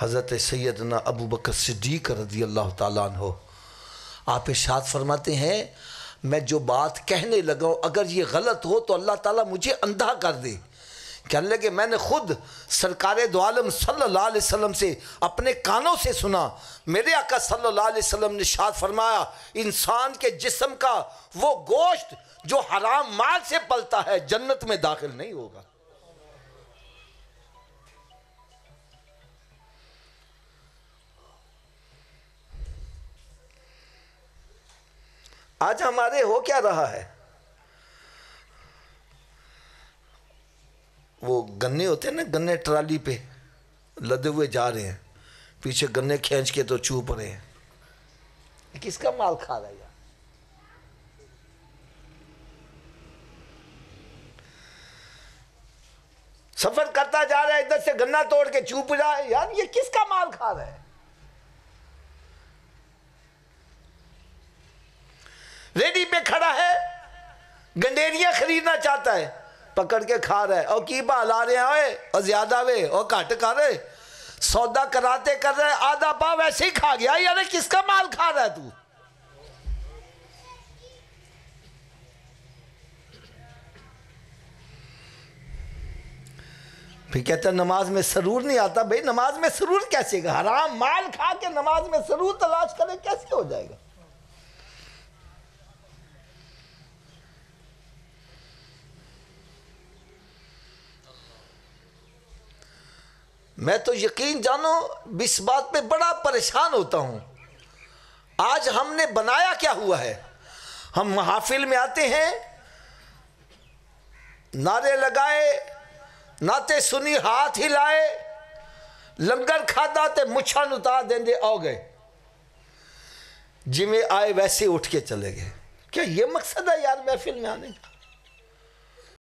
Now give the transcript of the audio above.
हज़रत सैदना अबू बकर सिद्दीक रजी अल्लाह हो आप इशाद फरमाते हैं मैं जो बात कहने लगा हूँ अगर ये गलत हो तो अल्लाह ताला मुझे अंधा कर दे कहने लगे मैंने ख़ुद सरकार दो सल्ला वसम से अपने कानों से सुना मेरे आका सल्ला वसम ने शाद फरमाया इंसान के जिसम का वो गोश्त जो हराम माल से पलता है जन्नत में दाखिल नहीं होगा आज हमारे हो क्या रहा है वो गन्ने होते हैं ना गन्ने ट्राली पे लदे हुए जा रहे हैं पीछे गन्ने खींच के तो चूप रहे हैं किसका माल खा रहा है यार सफर करता जा रहा है इधर से गन्ना तोड़ के चूप रहा है यार ये किसका माल खा रहा है गंडेरिया खरीदना चाहता है पकड़ के खा रहा है और की भा ला रहे हैं और ज्यादा वे और घट कर रहे सौदा कराते कर रहे आधा पा वैसे ही खा गया यार किसका माल खा रहा है तू फिर कहता नमाज में सरूर नहीं आता भाई नमाज में सरूर कैसे हराम माल खा के नमाज में सरूर तलाश करे कैसे हो जाएगा मैं तो यकीन जानो इस बात पे बड़ा परेशान होता हूँ आज हमने बनाया क्या हुआ है हम महाफिल में आते हैं नारे लगाए नाते सुनी हाथ हिलाए लंगर खादा ते मुछन उतार देंदे आ गए जिमें आए वैसे उठ के चले गए क्या ये मकसद है यार महफिल में आने का